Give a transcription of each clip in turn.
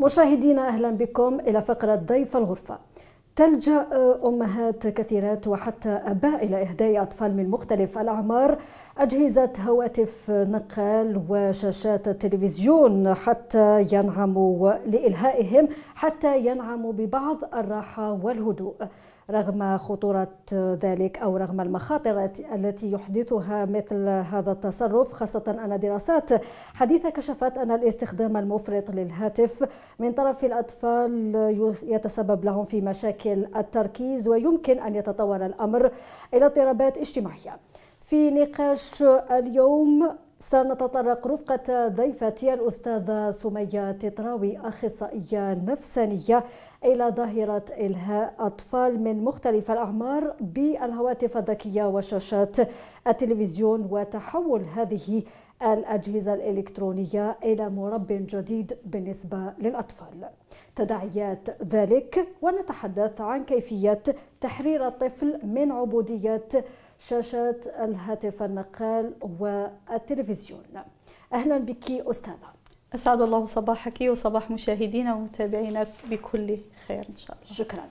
مشاهدينا اهلا بكم الى فقره ضيف الغرفه تلجا آه، امهات كثيرات وحتى اباء الى اهداء اطفال من مختلف الاعمار اجهزه هواتف نقال وشاشات التلفزيون حتى ينعموا لالهائهم حتى ينعموا ببعض الراحه والهدوء رغم خطورة ذلك أو رغم المخاطر التي يحدثها مثل هذا التصرف خاصة أن دراسات حديثة كشفت أن الاستخدام المفرط للهاتف من طرف الأطفال يتسبب لهم في مشاكل التركيز ويمكن أن يتطور الأمر إلى اضطرابات اجتماعية في نقاش اليوم سنتطرق رفقة ضيفتي الأستاذة سمية تطراوي أخصائية نفسانية إلى ظاهرة إلهاء أطفال من مختلف الأعمار بالهواتف الذكية وشاشات التلفزيون وتحول هذه الأجهزة الإلكترونية إلى مرب جديد بالنسبة للأطفال تداعيات ذلك ونتحدث عن كيفية تحرير الطفل من عبودية شاشات الهاتف النقال والتلفزيون أهلا بك أستاذة أسعد الله صباحك وصباح مشاهدينا ومتابعينا بكل خير إن شاء الله شكرا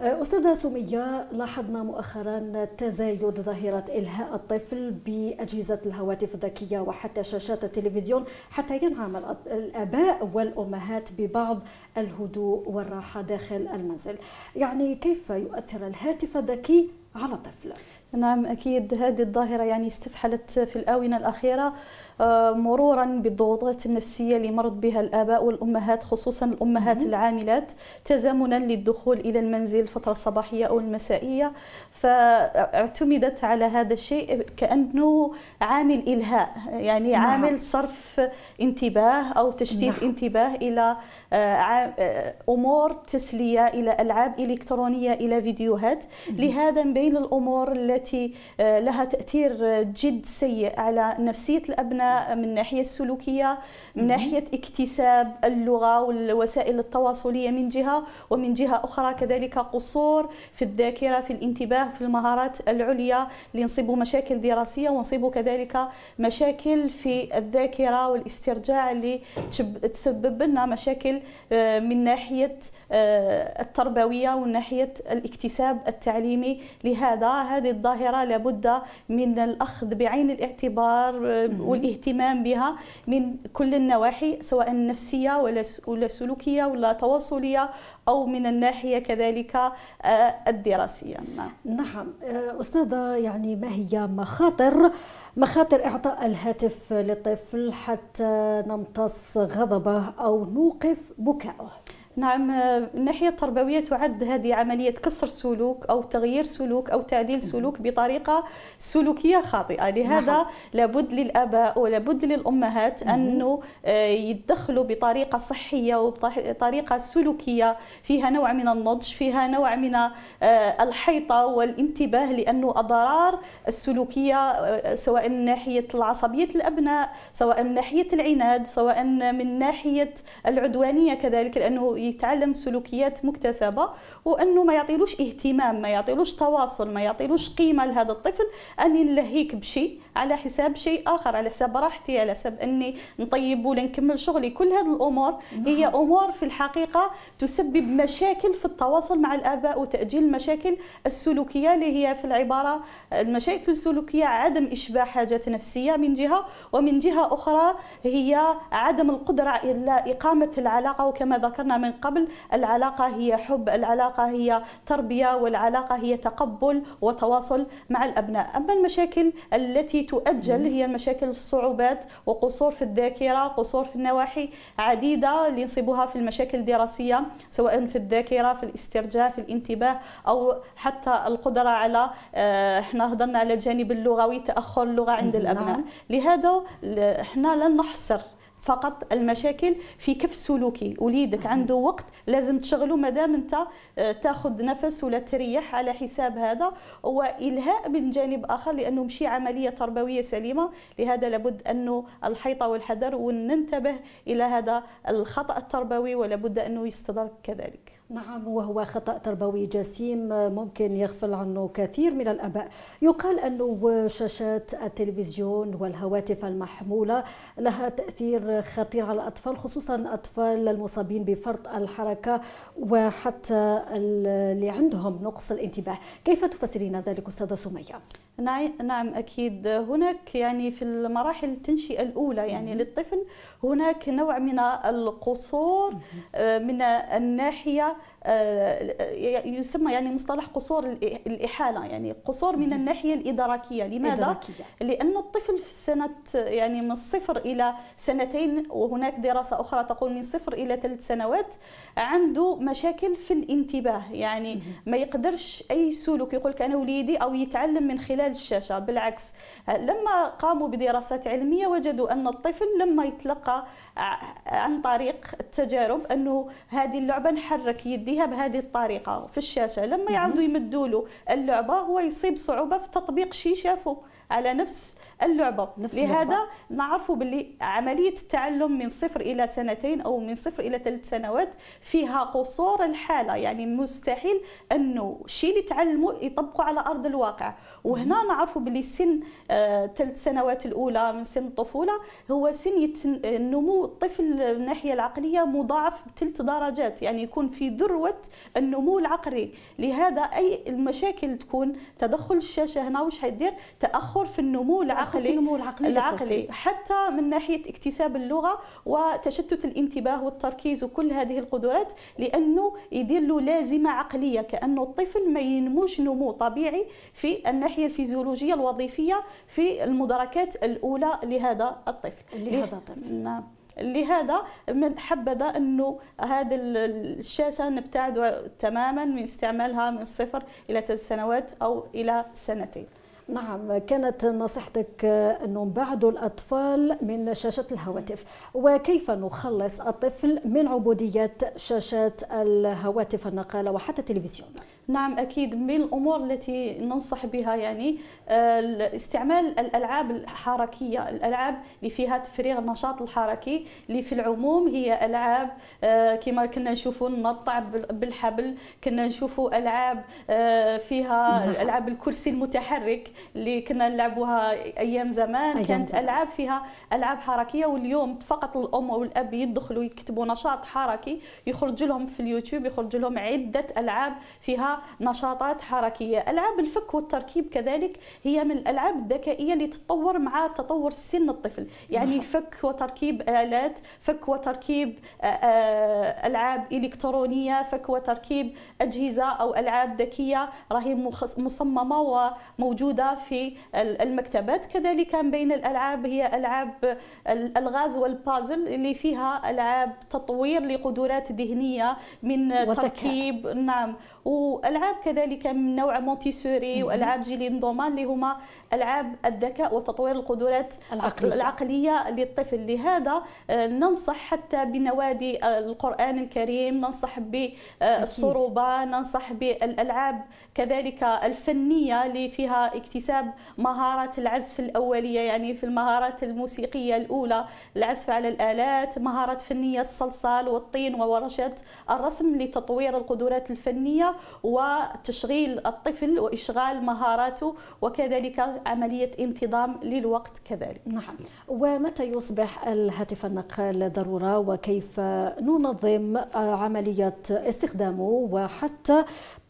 أه، أستاذة سمية لاحظنا مؤخرا تزايد ظاهرة إلهاء الطفل بأجهزة الهواتف الذكية وحتى شاشات التلفزيون حتى ينعم الآباء والأمهات ببعض الهدوء والراحة داخل المنزل يعني كيف يؤثر الهاتف الذكي على الطفل نعم أكيد هذه الظاهرة يعني استفحلت في الآونة الأخيرة آه، مرورا بالضغوطات النفسية اللي مرض بها الآباء والأمهات خصوصا الأمهات العاملات تزامنا للدخول إلى المنزل الفترة الصباحية أو المسائية فاعتمدت على هذا الشيء كأنه عامل إلهاء يعني نعم. عامل صرف انتباه أو تشتيت نعم. انتباه إلى آه، آه، أمور تسلية إلى ألعاب إلكترونية إلى فيديوهات لهذا من بين الأمور التي لها تأثير جد سيء على نفسية الأبناء من ناحية السلوكية من ناحية اكتساب اللغة والوسائل التواصلية من جهة ومن جهة أخرى كذلك قصور في الذاكرة في الانتباه في المهارات العليا لينصبوا مشاكل دراسية ونصيبوا كذلك مشاكل في الذاكرة والاسترجاع اللي تسبب لنا مشاكل آه، من ناحية آه، التربوية ومن ناحية الاكتساب التعليمي لهذا هذه الظاهرة لابد من الأخذ بعين الاعتبار آه، والإهتمام الاهتمام بها من كل النواحي سواء النفسيه ولا سلوكيه ولا تواصليه او من الناحيه كذلك آه، الدراسيه نعم, نعم. آه، استاذه يعني ما هي مخاطر مخاطر اعطاء الهاتف للطفل حتى نمتص غضبه او نوقف بكائه نعم آه، الناحية التربوية تعد هذه عملية كسر سلوك أو تغيير سلوك أو تعديل سلوك بطريقة سلوكية خاطئة لهذا نعم. لابد للآباء ولابد للأمهات أنه آه، يدخلوا بطريقة صحية وبطريقة سلوكية فيها نوع من النضج فيها نوع من آه، الحيطة والانتباه لأنه أضرار السلوكية سواء من ناحية العصبية الأبناء سواء من ناحية العناد سواء من ناحية العدوانية كذلك لأنه يتعلم سلوكيات مكتسبه وانه ما يعطيلوش اهتمام ما يعطيلوش تواصل ما يعطيلوش قيمه لهذا الطفل اني نلهيك بشيء على حساب شيء اخر على حساب راحتي على حساب اني نطيب ولا نكمل شغلي كل هذه الامور نعم. هي امور في الحقيقه تسبب مشاكل في التواصل مع الاباء وتاجيل المشاكل السلوكيه اللي هي في العباره المشاكل السلوكيه عدم اشباع حاجات نفسيه من جهه ومن جهه اخرى هي عدم القدره على اقامه العلاقه وكما ذكرنا من قبل العلاقة هي حب العلاقة هي تربية والعلاقة هي تقبل وتواصل مع الأبناء أما المشاكل التي تؤجل هي المشاكل الصعوبات وقصور في الذاكرة قصور في النواحي عديدة اللي في المشاكل الدراسية سواء في الذاكرة في الاسترجاع في الانتباه أو حتى القدرة على آه، احنا هضرنا على الجانب اللغوي تأخر اللغة عند الأبناء نعم. لهذا احنا لن نحصر فقط المشاكل في كف سلوكي وليدك عنده وقت لازم تشغله مادام انت آه، تاخذ نفس ولا تريح على حساب هذا والهاء من جانب اخر لانه مشي عمليه تربويه سليمه لهذا لابد انه الحيطه والحذر وننتبه الى هذا الخطا التربوي ولابد انه يستدرك كذلك نعم وهو خطأ تربوي جسيم آه، ممكن يغفل عنه كثير من الآباء يقال أن شاشات التلفزيون والهواتف المحمولة لها تأثير خطير على الأطفال خصوصا الأطفال المصابين بفرط الحركة وحتى اللي عندهم نقص الانتباه كيف تفسرين ذلك أستاذة سمية؟ نعم أكيد هناك يعني في المراحل التنشئة الأولى يعني للطفل هناك نوع من القصور آه، من الناحية آه، آه، يسمى يعني مصطلح قصور الإحالة يعني قصور من الناحية الإدراكية لماذا؟ إدراكية. لأن الطفل في سنة يعني من الصفر إلى سنتين وهناك دراسة أخرى تقول من صفر إلى ثلاث سنوات عنده مشاكل في الانتباه يعني ما يقدرش أي سلوك يقول لك أنا وليدي أو يتعلم من خلال الشاشة بالعكس لما قاموا بدراسات علمية وجدوا أن الطفل لما يتلقى عن طريق التجارب أنه هذه اللعبة نحرك في يديها بهذه الطريقه في الشاشه لما نعم. يعاودوا يمدوا له اللعبه هو يصيب صعوبه في تطبيق شيء شافه على نفس اللعبة نفس لهذا نعرف باللي عملية التعلم من صفر إلى سنتين أو من صفر إلى ثلاث سنوات فيها قصور الحالة يعني مستحيل أنه الشيء اللي تعلموا يطبقوا على أرض الواقع وهنا نعرف باللي سن آه، ثلاث سنوات الأولى من سن الطفولة هو سن نمو الطفل من الناحية العقلية مضاعف بثلاث درجات يعني يكون في ذروة النمو العقلي لهذا أي المشاكل تكون تدخل الشاشة هنا وش حيدير تأخر تاخر في النمو العقلي في النمو العقلي, العقلي حتى من ناحيه اكتساب اللغه وتشتت الانتباه والتركيز وكل هذه القدرات لانه يدير له لازمه عقليه كانه الطفل ما ينموش نمو طبيعي في الناحيه الفيزيولوجيه الوظيفيه في المدركات الاولى لهذا الطفل لهذا الطفل نعم لهذا من حبذا انه هذه الشاشه نبتعد تماما من استعمالها من الصفر الى ثلاث سنوات او الى سنتين نعم كانت نصيحتك أنه نبعدوا الأطفال من شاشات الهواتف وكيف نخلص الطفل من عبودية شاشات الهواتف النقالة وحتى التلفزيون نعم اكيد من الامور التي ننصح بها يعني آه، استعمال الالعاب الحركيه الالعاب اللي فيها تفريغ النشاط الحركي اللي في العموم هي العاب آه، كما كنا نشوفوا النطع بالحبل كنا نشوفوا العاب آه، فيها نعم. العاب الكرسي المتحرك اللي كنا نلعبوها ايام زمان أيام كانت زمان. العاب فيها العاب حركيه واليوم فقط الام والاب يدخلوا يكتبوا نشاط حركي يخرج لهم في اليوتيوب يخرج لهم عده العاب فيها نشاطات حركيه العاب الفك والتركيب كذلك هي من الالعاب الذكائيه اللي تتطور مع تطور سن الطفل يعني نعم. فك وتركيب الات فك وتركيب العاب الكترونيه فك وتركيب اجهزه او العاب ذكيه راهي مصممه وموجوده في المكتبات كذلك بين الالعاب هي العاب الالغاز والبازل اللي فيها العاب تطوير لقدرات ذهنيه من وتكهة. تركيب نعم و والعاب كذلك من نوع مونتيسوري والعاب جيلين دومان اللي هما العاب الذكاء وتطوير القدرات العقليه, العقلية للطفل لهذا آه، ننصح حتى بنوادي آه، القران الكريم ننصح بالصروبه آه، ننصح بالالعاب كذلك الفنيه اللي فيها اكتساب مهارات العزف الاوليه يعني في المهارات الموسيقيه الاولى العزف على الالات مهارات فنيه الصلصال والطين وورشات الرسم لتطوير القدرات الفنيه وتشغيل الطفل وإشغال مهاراته وكذلك عملية انتظام للوقت كذلك نعم ومتى يصبح الهاتف النقال ضرورة وكيف ننظم عملية استخدامه وحتى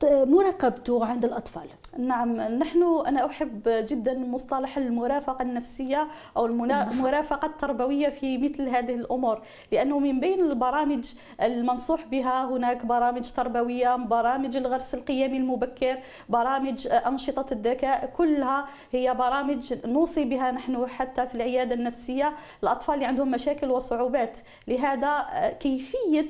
مراقبته عند الأطفال نعم نحن أنا أحب جدا مصطلح المرافقة النفسية أو المرافقة نعم. التربوية في مثل هذه الأمور لأنه من بين البرامج المنصوح بها هناك برامج تربوية برامج الغرس القيام المبكر برامج آه، أنشطة الذكاء كلها هي برامج نوصي بها نحن حتى في العيادة النفسية الأطفال اللي عندهم مشاكل وصعوبات لهذا آه، كيفية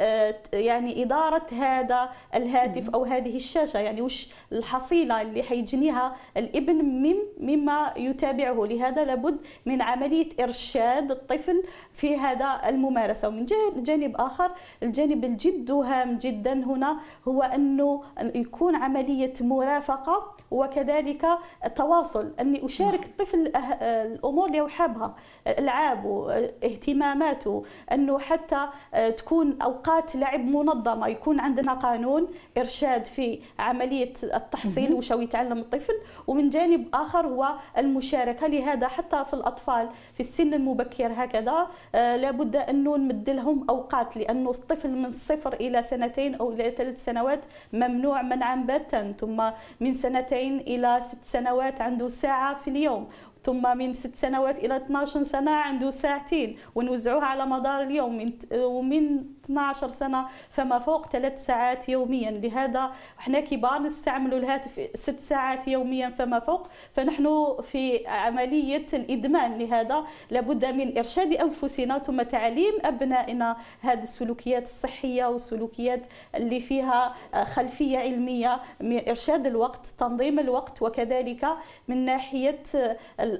آه، يعني إدارة هذا الهاتف أو هذه الشاشة يعني وش الحصيلة اللي حيجنيها الابن مم مما يتابعه لهذا لابد من عملية إرشاد الطفل في هذا الممارسة ومن جانب آخر الجانب الجد هام جدا هنا هو أنه يكون عملية مرافقة وكذلك التواصل اني اشارك الطفل نعم. أه، الامور اللي هو حابها العابه اهتماماته انه حتى أه، تكون اوقات لعب منظمه يكون عندنا قانون ارشاد في عمليه التحصيل وش يتعلم الطفل ومن جانب اخر هو المشاركه لهذا حتى في الاطفال في السن المبكر هكذا أه، لابد انه نمد لهم اوقات لانه الطفل من الصفر الى سنتين او الى ثلاث سنوات ممنوع منعا باتا ثم من سنتين سنتين إلى ست سنوات عنده ساعة في اليوم ثم من ست سنوات إلى 12 سنة عنده ساعتين ونوزعوها على مدار اليوم من ومن 12 سنة فما فوق ثلاث ساعات يوميا لهذا احنا كبار نستعملوا الهاتف ست ساعات يوميا فما فوق فنحن في عملية الإدمان لهذا لابد من إرشاد أنفسنا ثم تعليم أبنائنا هذه السلوكيات الصحية والسلوكيات اللي فيها خلفية علمية من إرشاد الوقت تنظيم الوقت وكذلك من ناحية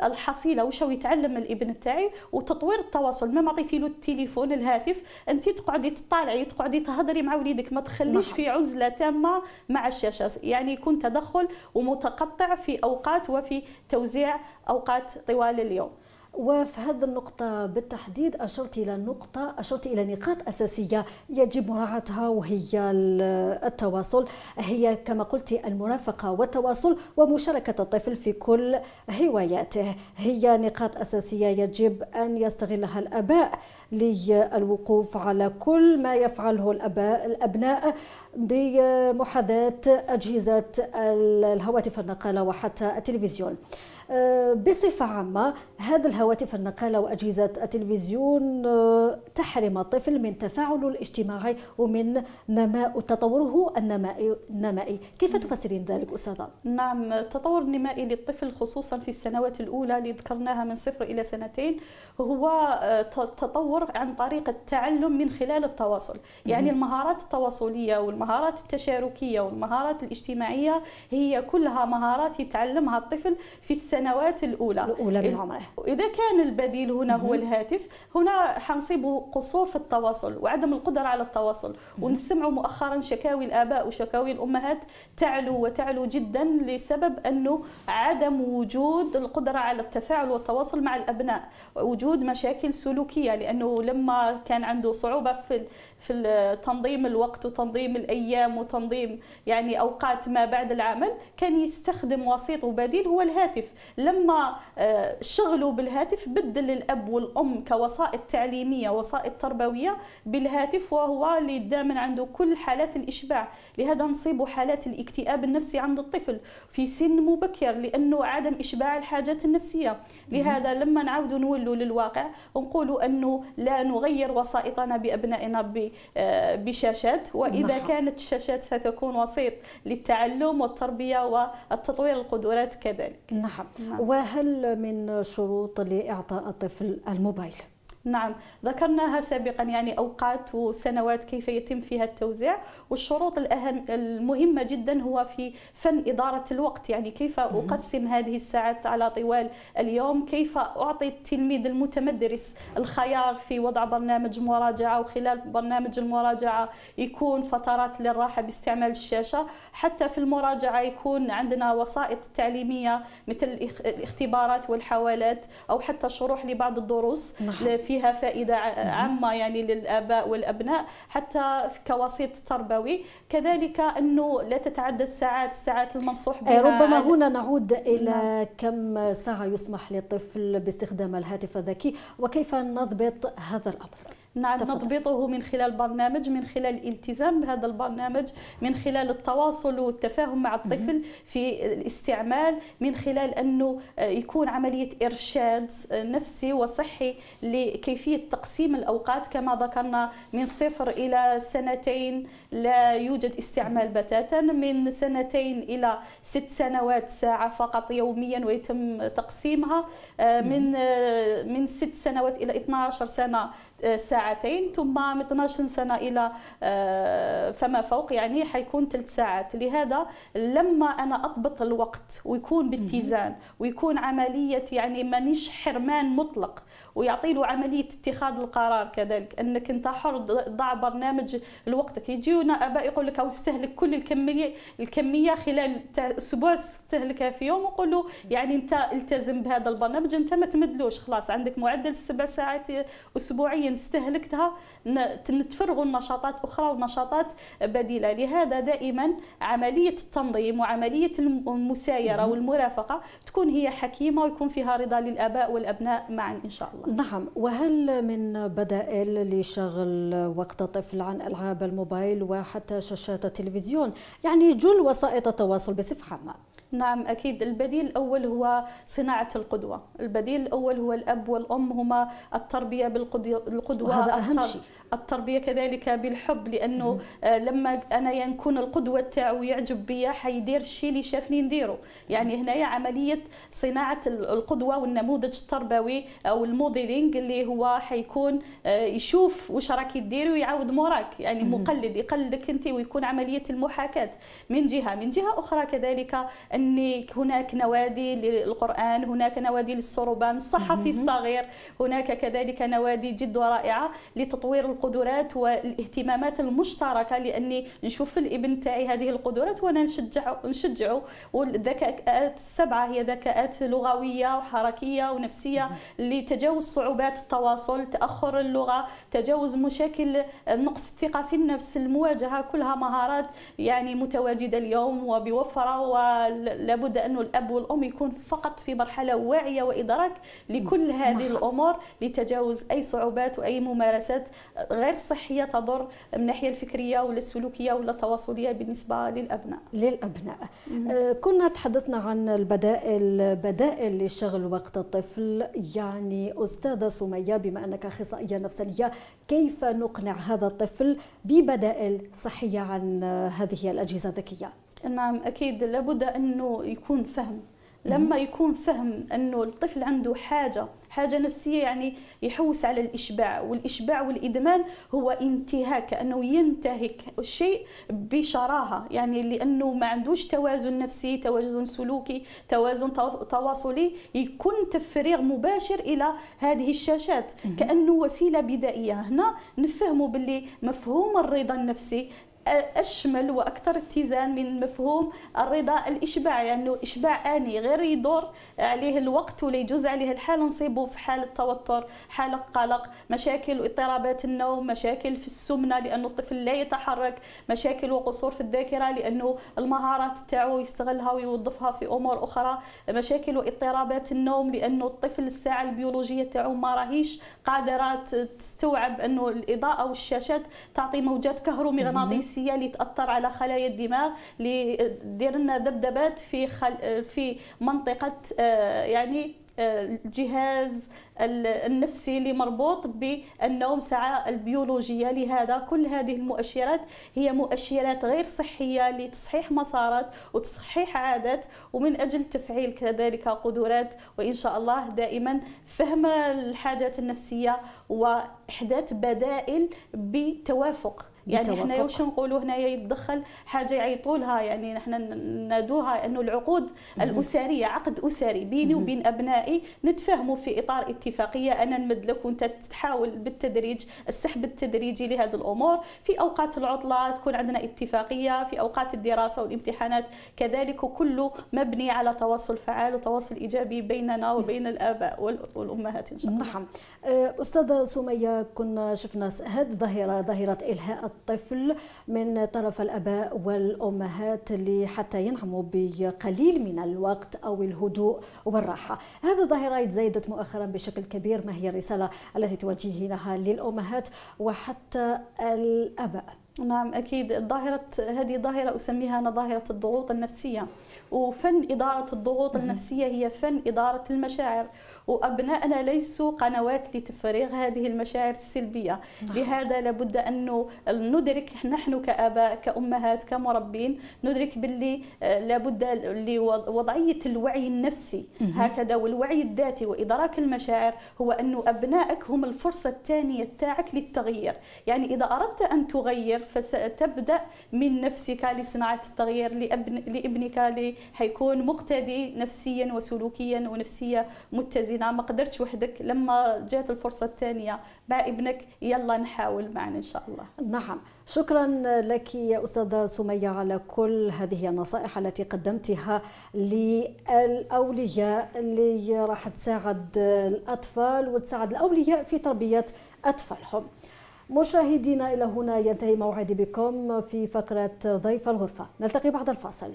الحصيله وش يتعلم الابن تاعي وتطوير التواصل ما عطيتي له التليفون الهاتف انت تقعدي تطالعي تقعدي تهضري مع وليدك ما تخليش نعم. في عزله تامه مع الشاشه يعني يكون تدخل ومتقطع في اوقات وفي توزيع اوقات طوال اليوم وفي هذه النقطة بالتحديد أشرت إلى نقطة أشرت إلى نقاط أساسية يجب مراعاتها وهي التواصل هي كما قلت المرافقة والتواصل ومشاركة الطفل في كل هواياته هي نقاط أساسية يجب أن يستغلها الآباء للوقوف على كل ما يفعله الأباء الأبناء بمحاذاة أجهزة الهواتف النقالة وحتى التلفزيون آه، بصفة عامة هذا الهواتف النقالة وأجهزة التلفزيون آه، تحرم الطفل من تفاعله الاجتماعي ومن نماء تطوره النمائي كيف تفسرين ذلك أستاذة؟ نعم التطور النمائي للطفل خصوصا في السنوات الأولى اللي ذكرناها من صفر إلى سنتين هو آه، تطور عن طريق التعلم من خلال التواصل يعني المهارات التواصلية والمهارات التشاركية والمهارات الاجتماعية هي كلها مهارات يتعلمها الطفل في السنة السنوات الأولى الأولى من عمره إذا كان البديل هنا هو الهاتف هنا حنصيب قصور في التواصل وعدم القدرة على التواصل ونسمع مؤخرا شكاوي الآباء وشكاوي الأمهات تعلو وتعلو جدا لسبب أنه عدم وجود القدرة على التفاعل والتواصل مع الأبناء وجود مشاكل سلوكية لأنه لما كان عنده صعوبة في في تنظيم الوقت وتنظيم الايام وتنظيم يعني اوقات ما بعد العمل كان يستخدم وسيط وبديل هو الهاتف لما آه، شغلوا بالهاتف بدل الاب والام كوسائط تعليميه وسائط تربويه بالهاتف وهو اللي دائما عنده كل حالات الاشباع لهذا نصيب حالات الاكتئاب النفسي عند الطفل في سن مبكر لانه عدم اشباع الحاجات النفسيه لهذا لما نعاودوا نولوا للواقع نقولوا انه لا نغير وسائطنا بابنائنا ب آه، بشاشات وإذا نعم. كانت الشاشات ستكون وسيط للتعلم والتربية والتطوير القدرات كذلك نعم. نعم وهل من شروط لإعطاء الطفل الموبايل؟ نعم ذكرناها سابقا يعني اوقات وسنوات كيف يتم فيها التوزيع والشروط الاهم المهمه جدا هو في فن اداره الوقت يعني كيف اقسم هذه الساعات على طوال اليوم كيف اعطي التلميذ المتمدرس الخيار في وضع برنامج مراجعه وخلال برنامج المراجعه يكون فترات للراحه باستعمال الشاشه حتى في المراجعه يكون عندنا وسائط تعليميه مثل الاختبارات والحوالات او حتى شروح لبعض الدروس نعم. في فيها فائدة نعم. عامة يعني للآباء والأبناء حتى كوسيط تربوي كذلك أنه لا تتعدى الساعات الساعات المنصوح آه، بها ربما هنا نعود إلى نعم. كم ساعة يسمح للطفل باستخدام الهاتف الذكي وكيف نضبط هذا الأمر نعم نضبطه من خلال برنامج من خلال الالتزام بهذا البرنامج من خلال التواصل والتفاهم مع الطفل في الاستعمال من خلال أنه آه، يكون عملية إرشاد آه، نفسي وصحي لكيفية تقسيم الأوقات كما ذكرنا من صفر إلى سنتين لا يوجد استعمال بتاتا من سنتين إلى ست سنوات ساعة فقط يوميا ويتم تقسيمها آه، من من ست سنوات إلى 12 سنة ساعتين ثم من 12 سنة إلى آه، فما فوق يعني حيكون ثلاث ساعات لهذا لما أنا أضبط الوقت ويكون باتزان ويكون عملية يعني مانيش حرمان مطلق ويعطي له عملية اتخاذ القرار كذلك أنك أنت حر ضع برنامج لوقتك يجيونا آباء يقول لك أو استهلك كل الكمية الكمية خلال أسبوع استهلكها في يوم وقول له يعني أنت التزم بهذا البرنامج أنت ما تمدلوش خلاص عندك معدل سبع ساعات أسبوعيا معين استهلكتها نتفرغوا لنشاطات أخرى ونشاطات بديلة لهذا دائما عملية التنظيم وعملية المسايرة والمرافقة تكون هي حكيمة ويكون فيها رضا للآباء والأبناء معا إن شاء الله نعم وهل من بدائل لشغل وقت طفل عن ألعاب الموبايل وحتى شاشات التلفزيون يعني جل وسائل التواصل بصفة عامة نعم أكيد البديل الأول هو صناعة القدوة البديل الأول هو الأب والأم هما التربية بالقدوة وهذا أهم شيء التربيه كذلك بالحب لانه آه، لما انا نكون القدوه تاعو ويعجب بيا حيدير الشيء اللي شافني نديره يعني هنايا عمليه صناعه القدوه والنموذج التربوي او الموديلينغ اللي هو حيكون آه، يشوف واش راكي ديري ويعاود موراك يعني مقلد يقلدك انت ويكون عمليه المحاكاه من جهه من جهه اخرى كذلك اني هناك نوادي للقران هناك نوادي للصربان الصحفي الصغير هناك كذلك نوادي جد رائعه لتطوير القدرات والاهتمامات المشتركه لاني نشوف الابن تاعي هذه القدرات وانا نشجعه نشجعه والذكاءات السبعه هي ذكاءات لغويه وحركيه ونفسيه لتجاوز صعوبات التواصل تاخر اللغه تجاوز مشاكل نقص الثقه في النفس المواجهه كلها مهارات يعني متواجده اليوم وبوفره ولابد أن الاب والام يكون فقط في مرحله واعيه وادراك لكل هذه الامور لتجاوز اي صعوبات واي ممارسات غير صحيه تضر من الناحيه الفكريه ولا السلوكيه ولا التواصليه بالنسبه للابناء للابناء آه، كنا تحدثنا عن البدائل بدائل لشغل وقت الطفل يعني استاذه سميه بما انك اخصائيه نفسيه كيف نقنع هذا الطفل ببدائل صحيه عن هذه الاجهزه الذكيه نعم اكيد لابد انه يكون فهم لما يكون فهم انه الطفل عنده حاجه حاجه نفسيه يعني يحوس على الاشباع والاشباع والادمان هو انتهاك انه ينتهك الشيء بشراهه يعني لانه ما عندوش توازن نفسي توازن سلوكي توازن تواصلي يكون تفريغ مباشر الى هذه الشاشات كانه وسيله بدائيه هنا نفهموا باللي مفهوم الرضا النفسي أشمل وأكثر اتزان من مفهوم الرضا الإشباعي يعني إشباع آني غير يدور عليه الوقت ولا يجوز عليه الحال نصيبه في حالة توتر حالة قلق مشاكل واضطرابات النوم مشاكل في السمنة لأنه الطفل لا يتحرك مشاكل وقصور في الذاكرة لأنه المهارات تاعو يستغلها ويوظفها في أمور أخرى مشاكل واضطرابات النوم لأنه الطفل الساعة البيولوجية تاعو ما راهيش قادرة تستوعب أنه الإضاءة والشاشات تعطي موجات كهرومغناطيسية الرئيسيه اللي تاثر على خلايا الدماغ اللي دير لنا ذبذبات في خل... في منطقه آه، يعني الجهاز آه، النفسي اللي مربوط بالنوم ساعة البيولوجية لهذا كل هذه المؤشرات هي مؤشرات غير صحية لتصحيح مسارات وتصحيح عادات ومن أجل تفعيل كذلك قدرات وإن شاء الله دائما فهم الحاجات النفسية وإحداث بدائل بتوافق يعني احنا واش نقولوا هنايا يتدخل حاجه يعيطوا لها يعني احنا نادوها انه العقود الاسريه عقد اسري بيني وبين ابنائي نتفاهموا في اطار اتفاقيه انا نمد لك وانت تحاول بالتدريج السحب التدريجي لهذه الامور في اوقات العطله تكون عندنا اتفاقيه في اوقات الدراسه والامتحانات كذلك وكله مبني على تواصل فعال وتواصل ايجابي بيننا وبين الاباء والامهات ان شاء الله نعم استاذه سميه كنا شفنا هذه الظاهره ظاهره الهاء الطفل من طرف الاباء والامهات اللي حتى ينعموا بقليل من الوقت او الهدوء والراحه. هذه الظاهره تزايدت مؤخرا بشكل كبير ما هي الرساله التي توجهينها للامهات وحتى الاباء؟ نعم أكيد الظاهرة هذه ظاهرة أسميها أنا ظاهرة الضغوط النفسية وفن إدارة الضغوط النفسية هي فن إدارة المشاعر وأبنائنا ليسوا قنوات لتفريغ هذه المشاعر السلبية نعم. لهذا لابد أن ندرك نحن كآباء كأمهات كمربين ندرك باللي لابد لوضعية الوعي النفسي هكذا والوعي الذاتي وإدراك المشاعر هو أن أبنائك هم الفرصة الثانية تاعك للتغيير يعني إذا أردت أن تغير فستبدأ من نفسك لصناعة التغيير لأبن لابنك حيكون مقتدي نفسيا وسلوكيا ونفسية متزنة ما قدرتش وحدك لما جات الفرصة الثانية مع ابنك يلا نحاول معنا إن شاء الله نعم شكرا لك يا أستاذة سمية على كل هذه النصائح التي قدمتها للأولياء اللي راح تساعد الأطفال وتساعد الأولياء في تربية أطفالهم مشاهدينا إلى هنا ينتهي موعدي بكم في فقرة ضيف الغرفة نلتقي بعد الفاصل